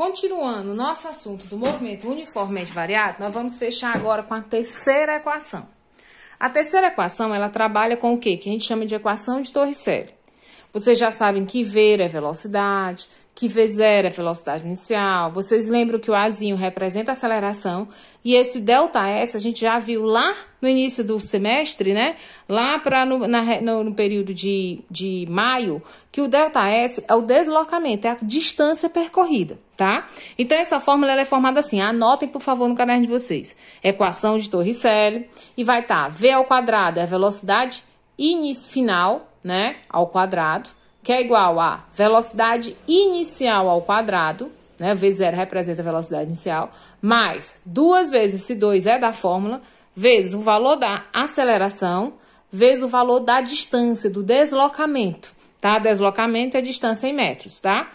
Continuando nosso assunto do movimento uniformemente variado, nós vamos fechar agora com a terceira equação. A terceira equação, ela trabalha com o quê? Que a gente chama de equação de Torricelli. Vocês já sabem que ver é velocidade, que V0 é velocidade inicial. Vocês lembram que o Azinho representa aceleração e esse delta S a gente já viu lá no início do semestre, né? Lá para no, no, no, período de, de maio, que o delta S é o deslocamento, é a distância percorrida, tá? Então essa fórmula é formada assim, anotem por favor no caderno de vocês. Equação de Torricelli e vai estar tá, V ao quadrado é a velocidade início final, né, ao quadrado que é igual a velocidade inicial ao quadrado, né? V0 representa a velocidade inicial, mais duas vezes esse 2 é da fórmula, vezes o valor da aceleração, vezes o valor da distância, do deslocamento, tá? Deslocamento é distância em metros, tá?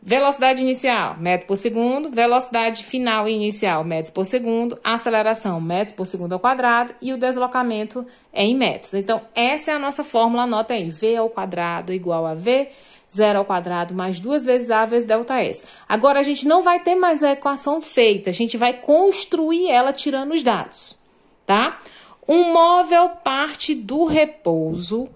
Velocidade inicial, metro por segundo. Velocidade final e inicial, metros por segundo. Aceleração, metros por segundo ao quadrado. E o deslocamento é em metros. Então, essa é a nossa fórmula. Anota aí. V ao quadrado igual a V, zero ao quadrado, mais duas vezes A vezes delta S. Agora, a gente não vai ter mais a equação feita. A gente vai construir ela tirando os dados, tá? Um móvel parte do repouso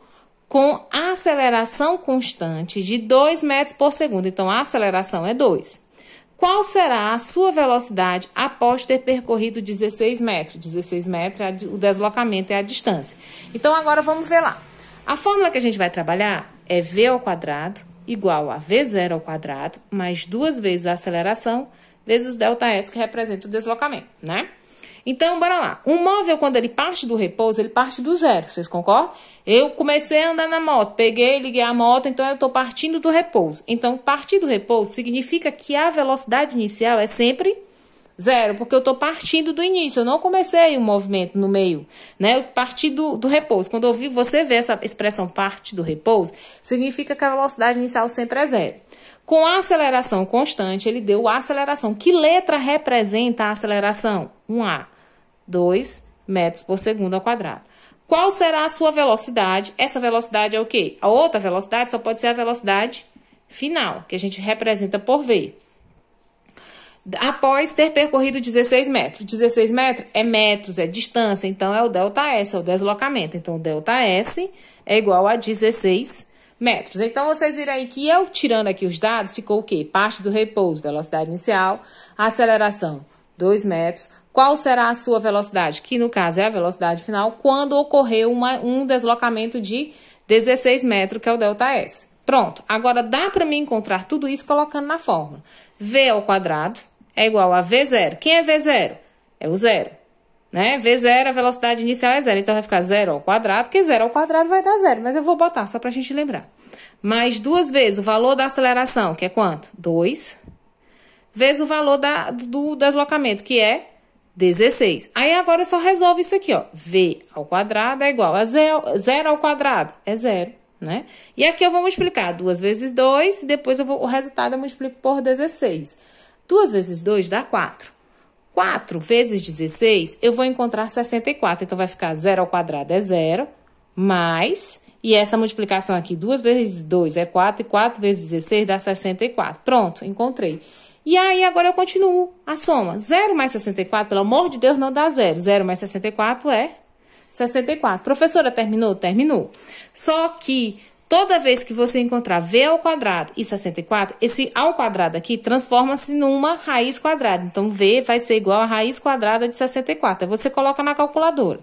com aceleração constante de 2 metros por segundo. Então, a aceleração é 2. Qual será a sua velocidade após ter percorrido 16 metros? 16 metros, é o deslocamento é a distância. Então, agora vamos ver lá. A fórmula que a gente vai trabalhar é V ao quadrado igual a V0 ao quadrado mais duas vezes a aceleração vezes delta S que representa o deslocamento, né? Então, bora lá. Um móvel, quando ele parte do repouso, ele parte do zero. Vocês concordam? Eu comecei a andar na moto, peguei, liguei a moto, então eu estou partindo do repouso. Então, partir do repouso significa que a velocidade inicial é sempre zero, porque eu estou partindo do início. Eu não comecei o um movimento no meio, né? Eu parti do, do repouso. Quando eu vi você ver essa expressão parte do repouso, significa que a velocidade inicial sempre é zero. Com a aceleração constante, ele deu aceleração. Que letra representa a aceleração? Um A. 2 metros por segundo ao quadrado. Qual será a sua velocidade? Essa velocidade é o quê? A outra velocidade só pode ser a velocidade final, que a gente representa por V. Após ter percorrido 16 metros. 16 metros é metros, é distância, então é o delta S, é o deslocamento. Então, o delta S é igual a 16 metros. Então, vocês viram aí que eu, tirando aqui os dados, ficou o quê? Parte do repouso, velocidade inicial, aceleração 2 metros. Qual será a sua velocidade? Que no caso é a velocidade final, quando ocorreu uma, um deslocamento de 16 metros, que é o delta S. Pronto, agora dá para mim encontrar tudo isso colocando na fórmula. V ao quadrado é igual a V0. Quem é V0? É o zero. Né? V0, a velocidade inicial é zero. Então vai ficar zero ao quadrado, que zero ao quadrado vai dar zero. Mas eu vou botar só para a gente lembrar. Mais duas vezes o valor da aceleração, que é quanto? 2 vezes o valor da, do deslocamento, que é 16. Aí agora eu só resolvo isso aqui, ó. V ao quadrado é igual a zero ao quadrado, é zero, né? E aqui eu vou multiplicar 2 vezes 2 e depois eu vou, o resultado eu multiplico por 16. 2 vezes 2 dá 4. 4 vezes 16, eu vou encontrar 64. Então, vai ficar 0 ao quadrado é 0, mais... E essa multiplicação aqui, 2 vezes 2 é 4, e 4 vezes 16 dá 64. Pronto, encontrei. E aí agora eu continuo a soma. 0 mais 64, pelo amor de Deus, não dá zero. 0 mais 64 é 64. Professora, terminou? Terminou. Só que toda vez que você encontrar v ao quadrado e 64, esse ao quadrado aqui transforma-se numa raiz quadrada. Então v vai ser igual a raiz quadrada de 64. Aí você coloca na calculadora.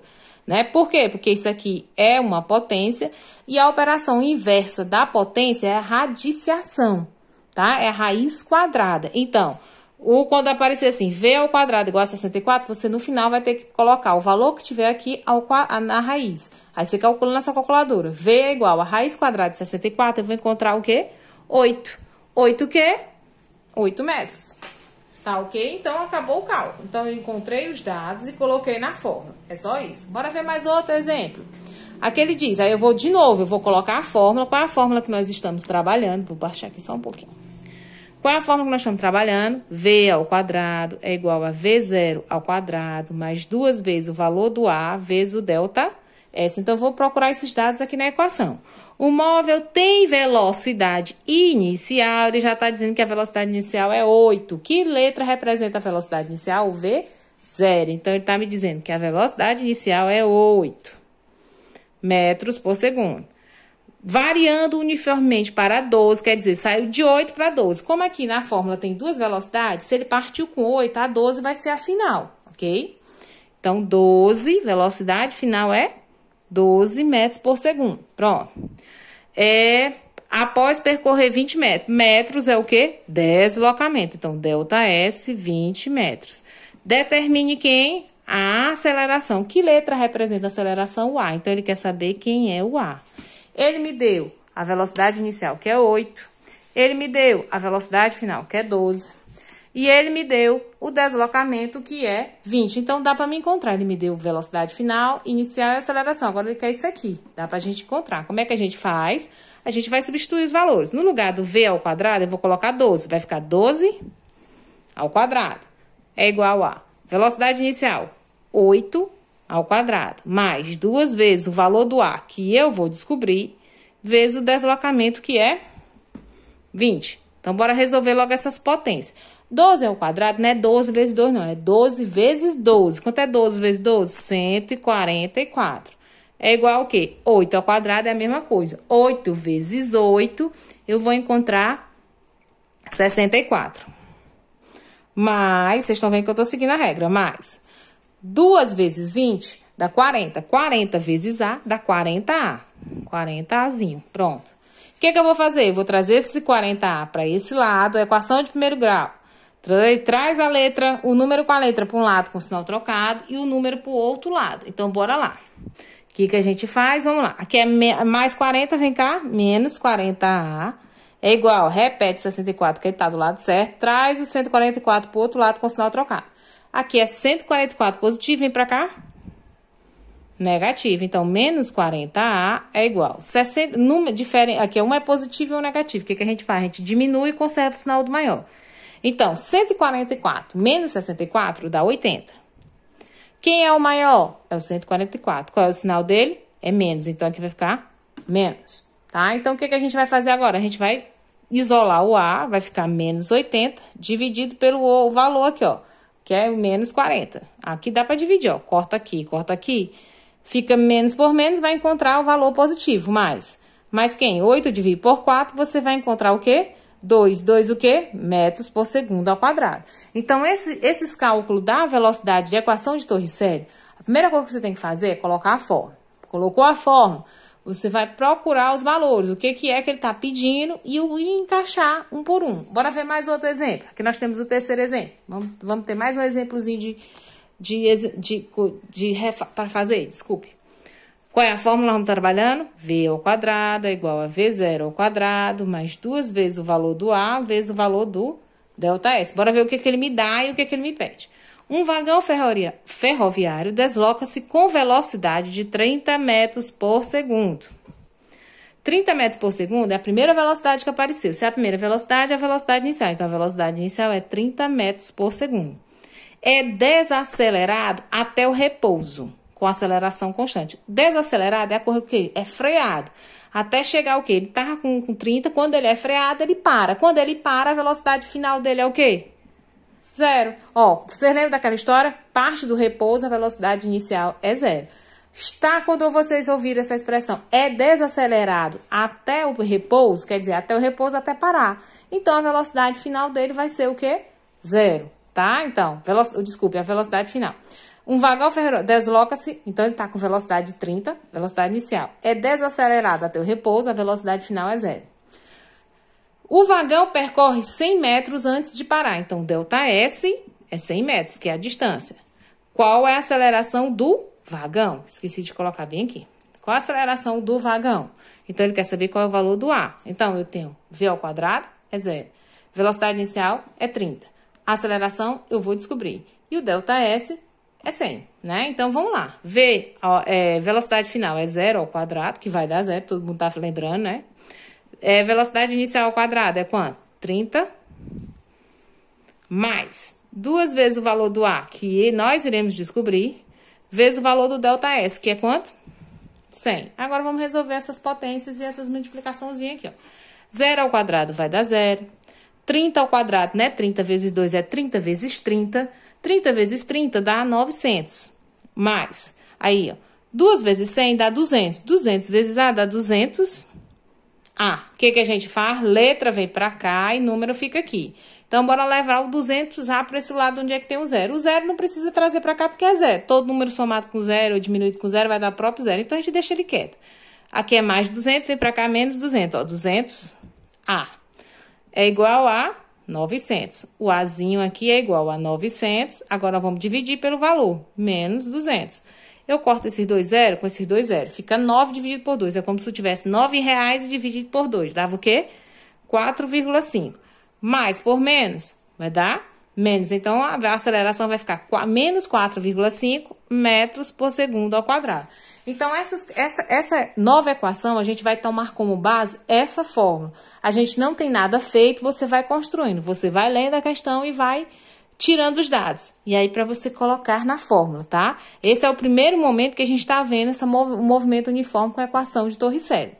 Né? Por quê? Porque isso aqui é uma potência e a operação inversa da potência é a radiciação tá? É a raiz quadrada. Então, o, quando aparecer assim, V ao quadrado igual a 64, você no final vai ter que colocar o valor que tiver aqui ao, na raiz. Aí você calcula nessa calculadora. V é igual a raiz quadrada de 64, eu vou encontrar o quê? 8. 8 o quê? 8 metros. Tá ok? Então, acabou o cálculo. Então, eu encontrei os dados e coloquei na forma. É só isso. Bora ver mais outro exemplo. Aqui ele diz, aí eu vou de novo, eu vou colocar a fórmula. Qual é a fórmula que nós estamos trabalhando? Vou baixar aqui só um pouquinho. Qual é a forma que nós estamos trabalhando? V ao quadrado é igual a V0 ao quadrado mais duas vezes o valor do A vezes o delta S. Então, eu vou procurar esses dados aqui na equação. O móvel tem velocidade inicial, ele já está dizendo que a velocidade inicial é 8. Que letra representa a velocidade inicial? O V? Zero. Então, ele está me dizendo que a velocidade inicial é 8 metros por segundo variando uniformemente para 12, quer dizer, saiu de 8 para 12. Como aqui na fórmula tem duas velocidades, se ele partiu com 8, a 12 vai ser a final, ok? Então, 12, velocidade final é 12 metros por segundo. Pronto. É, após percorrer 20 metros. Metros é o quê? Deslocamento. Então, delta S, 20 metros. Determine quem? A aceleração. Que letra representa a aceleração? O A. Então, ele quer saber quem é o A. Ele me deu a velocidade inicial, que é 8. Ele me deu a velocidade final, que é 12. E ele me deu o deslocamento, que é 20. Então, dá para me encontrar. Ele me deu velocidade final, inicial e aceleração. Agora, ele quer isso aqui. Dá para a gente encontrar. Como é que a gente faz? A gente vai substituir os valores. No lugar do V ao quadrado, eu vou colocar 12. Vai ficar 12 ao quadrado. É igual a velocidade inicial, 8 ao quadrado, mais duas vezes o valor do A, que eu vou descobrir, vezes o deslocamento, que é 20. Então, bora resolver logo essas potências. 12 ao quadrado não é 12 vezes 2, não. É 12 vezes 12. Quanto é 12 vezes 12? 144. É igual o quê? 8 ao quadrado é a mesma coisa. 8 vezes 8, eu vou encontrar 64. Mais, vocês estão vendo que eu estou seguindo a regra, mais 2 vezes 20 dá 40. 40 vezes A dá 40A. 40Azinho. Pronto. O que, que eu vou fazer? Eu vou trazer esse 40A para esse lado, a equação de primeiro grau. Traz a letra, o número com a letra para um lado com sinal trocado e o número para o outro lado. Então, bora lá. O que, que a gente faz? Vamos lá. Aqui é mais 40, vem cá. Menos 40A é igual, repete 64, que ele tá do lado certo. Traz o 144 para o outro lado com sinal trocado. Aqui é 144 positivo, vem para cá. Negativo. Então, menos 40A é igual. 60, número, diferente, aqui uma é um é positivo e um negativo. O que, que a gente faz? A gente diminui e conserva o sinal do maior. Então, 144 menos 64 dá 80. Quem é o maior? É o 144. Qual é o sinal dele? É menos. Então, aqui vai ficar menos. Tá? Então, o que, que a gente vai fazer agora? A gente vai isolar o A, vai ficar menos 80, dividido pelo o, o valor aqui, ó que é menos 40. Aqui dá para dividir, ó, corta aqui, corta aqui, fica menos por menos, vai encontrar o valor positivo, mais. Mas quem? 8 dividido por 4, você vai encontrar o quê? 2, 2 o quê? Metros por segundo ao quadrado. Então, esse, esses cálculos da velocidade de equação de Torricelli, a primeira coisa que você tem que fazer é colocar a forma. Colocou a forma, você vai procurar os valores, o que, que é que ele está pedindo e, o, e encaixar um por um. Bora ver mais outro exemplo. Aqui nós temos o terceiro exemplo. Vamos, vamos ter mais um exemplozinho de, de, de, de, de para fazer, desculpe. Qual é a fórmula que estamos trabalhando? V ao quadrado é igual a V0 ao quadrado, mais duas vezes o valor do A, vezes o valor do delta S. Bora ver o que, que ele me dá e o que, que ele me pede. Um vagão ferroviário desloca-se com velocidade de 30 metros por segundo. 30 metros por segundo é a primeira velocidade que apareceu. Se é a primeira velocidade, é a velocidade inicial. Então, a velocidade inicial é 30 metros por segundo. É desacelerado até o repouso, com aceleração constante. Desacelerado é a o quê? é freado. Até chegar o quê? Ele está com, com 30. Quando ele é freado, ele para. Quando ele para, a velocidade final dele é o quê? Zero. Ó, vocês lembram daquela história? Parte do repouso, a velocidade inicial é zero. Está quando vocês ouviram essa expressão, é desacelerado até o repouso, quer dizer, até o repouso até parar. Então a velocidade final dele vai ser o quê? Zero, tá? Então, velo... Oh, desculpe, a velocidade final. Um vagão ferroviário desloca-se, então ele está com velocidade 30, velocidade inicial. É desacelerado até o repouso, a velocidade final é zero. O vagão percorre 100 metros antes de parar. Então, delta S é 100 metros, que é a distância. Qual é a aceleração do vagão? Esqueci de colocar bem aqui. Qual a aceleração do vagão? Então, ele quer saber qual é o valor do A. Então, eu tenho V ao quadrado é zero. Velocidade inicial é 30. A aceleração eu vou descobrir. E o delta S é 100, né? Então, vamos lá. V, ó, é, velocidade final é zero ao quadrado, que vai dar zero. Todo mundo tá lembrando, né? é, velocidade inicial ao quadrado é quanto? 30 mais duas vezes o valor do A, que nós iremos descobrir, vezes o valor do delta S, que é quanto? 100. Agora vamos resolver essas potências e essas multiplicaçãozinhas aqui, ó. 0 ao quadrado vai dar zero 30 ao quadrado, né? 30 vezes 2 é 30 vezes 30. 30 vezes 30 dá 900. Mais, aí, ó, 2 vezes 100 dá 200. 200 vezes A dá 200 a. Ah, o que, que a gente faz? Letra vem para cá e número fica aqui. Então, bora levar o 200A para esse lado onde é que tem o zero. O zero não precisa trazer para cá porque é zero. Todo número somado com zero ou diminuído com zero vai dar próprio zero. Então, a gente deixa ele quieto. Aqui é mais 200, vem para cá menos 200. Ó, 200A é igual a 900. O Azinho aqui é igual a 900. Agora, vamos dividir pelo valor. Menos 200. Eu corto esses dois zero com esses dois zero. Fica 9 dividido por 2. É como se eu tivesse 9 reais dividido por 2. Dava o quê? 4,5. Mais por menos, vai dar menos. Então, a aceleração vai ficar menos 4,5 metros por segundo ao quadrado. Então, essas, essa, essa nova equação, a gente vai tomar como base essa fórmula. A gente não tem nada feito, você vai construindo. Você vai lendo a questão e vai tirando os dados. E aí, para você colocar na fórmula, tá? Esse é o primeiro momento que a gente está vendo esse movimento uniforme com a equação de Torricelli.